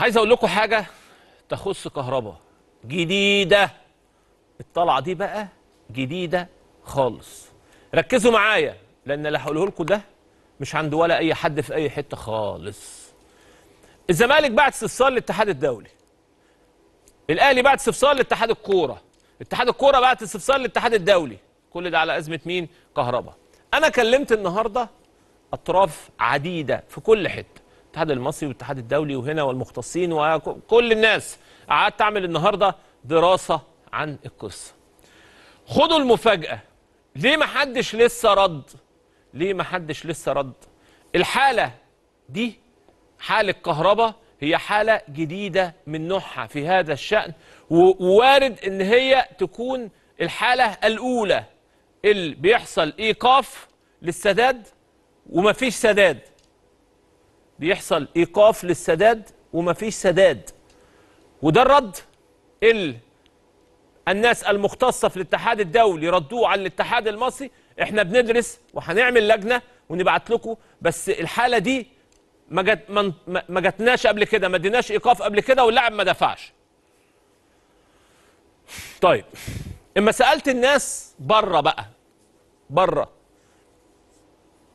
عايز اقول لكم حاجه تخص كهرباء جديده الطلعه دي بقى جديده خالص ركزوا معايا لان اللي هقوله لكم ده مش عند ولا اي حد في اي حته خالص الزمالك بعت استفسار للاتحاد الدولي الاهلي بعت استفسار لاتحاد الكوره اتحاد الكوره بعت استفسار للاتحاد الدولي كل ده على ازمه مين كهرباء انا كلمت النهارده اطراف عديده في كل حته الاتحاد المصري والاتحاد الدولي وهنا والمختصين وكل الناس قعدت اعمل النهارده دراسه عن القصه خدوا المفاجاه ليه ما حدش لسه رد ليه ما حدش لسه رد الحاله دي حاله كهرباء هي حاله جديده من نوعها في هذا الشان ووارد ان هي تكون الحاله الاولى اللي بيحصل ايقاف للسداد ومفيش سداد بيحصل ايقاف للسداد ومفيش سداد وده الرد اللي الناس المختصه في الاتحاد الدولي ردوه على الاتحاد المصري احنا بندرس وهنعمل لجنه ونبعت لكم بس الحاله دي ما جت ما جتناش قبل كده ما اديناش ايقاف قبل كده واللاعب ما دفعش. طيب اما سالت الناس بره بقى بره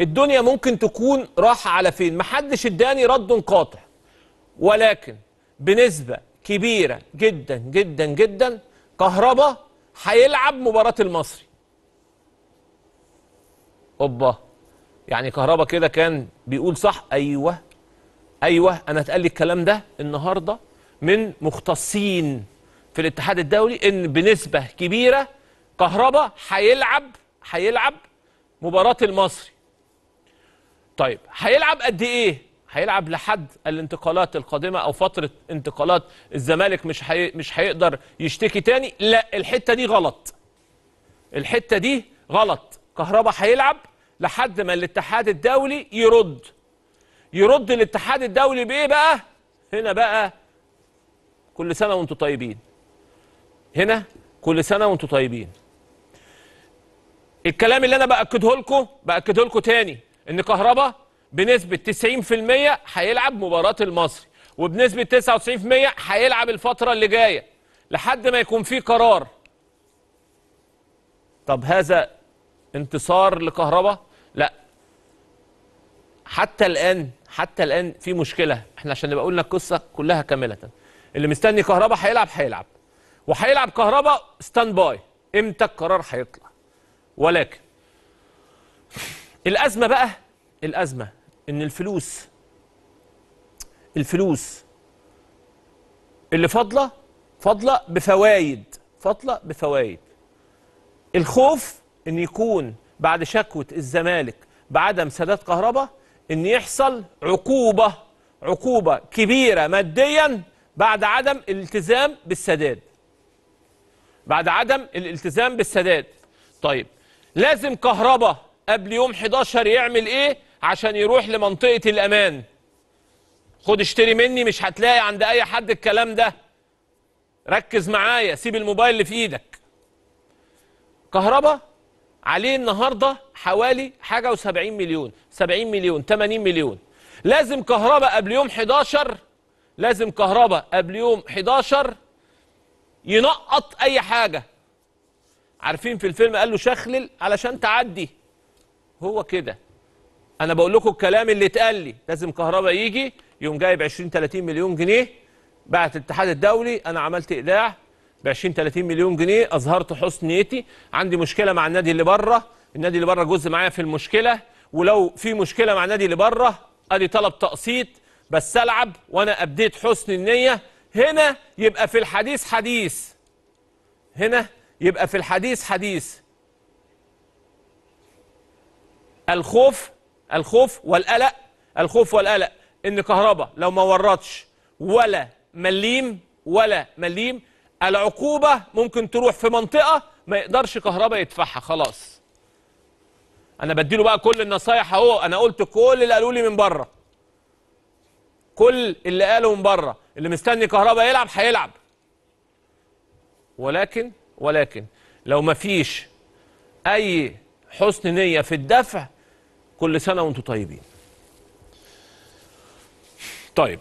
الدنيا ممكن تكون راحة على فين محدش اداني رد قاطع ولكن بنسبة كبيرة جدا جدا جدا كهربا هيلعب مباراة المصري اوبا يعني كهربا كده كان بيقول صح ايوه ايوه انا اتقال لي الكلام ده النهارده من مختصين في الاتحاد الدولي ان بنسبه كبيره كهربا هيلعب هيلعب مباراه المصري طيب هيلعب قد ايه هيلعب لحد الانتقالات القادمه او فتره انتقالات الزمالك مش حي... مش هيقدر يشتكي تاني لا الحته دي غلط الحته دي غلط كهربا هيلعب لحد ما الاتحاد الدولي يرد يرد الاتحاد الدولي بايه بقى هنا بقى كل سنه وانتم طيبين هنا كل سنه وانتم طيبين الكلام اللي انا باكده لكم باكده لكم تاني ان كهربا بنسبه 90% هيلعب مباراه المصري وبنسبه 99% هيلعب الفتره اللي جايه لحد ما يكون في قرار طب هذا انتصار لكهربا لا حتى الان حتى الان في مشكله احنا عشان نبقى قلنا القصه كلها كامله اللي مستني كهربا هيلعب هيلعب وهيلعب كهربا ستاند باي امتى القرار هيطلع ولكن الأزمة بقى الأزمة إن الفلوس الفلوس اللي فاضلة فاضلة بفوايد فاضلة بفوايد الخوف إن يكون بعد شكوى الزمالك بعدم سداد كهرباء إن يحصل عقوبة عقوبة كبيرة ماديا بعد عدم الالتزام بالسداد بعد عدم الالتزام بالسداد طيب لازم كهرباء قبل يوم 11 يعمل ايه عشان يروح لمنطقه الامان خد اشتري مني مش هتلاقي عند اي حد الكلام ده ركز معايا سيب الموبايل اللي في ايدك كهرباء عليه النهارده حوالي حاجه و70 مليون 70 مليون 80 مليون لازم كهرباء قبل يوم 11 لازم كهرباء قبل يوم 11 ينقط اي حاجه عارفين في الفيلم قال له شخلل علشان تعدي هو كده انا بقول لكم الكلام اللي اتقال لي لازم كهرباء يجي يقوم جايب 20 30 مليون جنيه بعت الاتحاد الدولي انا عملت ايداع ب 20 30 مليون جنيه اظهرت حسن نيتي عندي مشكله مع النادي اللي بره النادي اللي بره جزء معايا في المشكله ولو في مشكله مع النادي اللي بره ادي طلب تقسيط بس العب وانا ابديت حسن النيه هنا يبقى في الحديث حديث هنا يبقى في الحديث حديث الخوف الخوف والقلق الخوف والقلق ان كهربا لو ما ورطش ولا مليم ولا مليم العقوبه ممكن تروح في منطقه ما يقدرش كهربا يدفعها خلاص انا بديله بقى كل النصايح اهو انا قلت كل اللي قالوا لي من بره كل اللي قالوا من بره اللي مستني كهربا يلعب هيلعب ولكن ولكن لو ما فيش اي حسن نيه في الدفع كل سنة وانتم طيبين طيب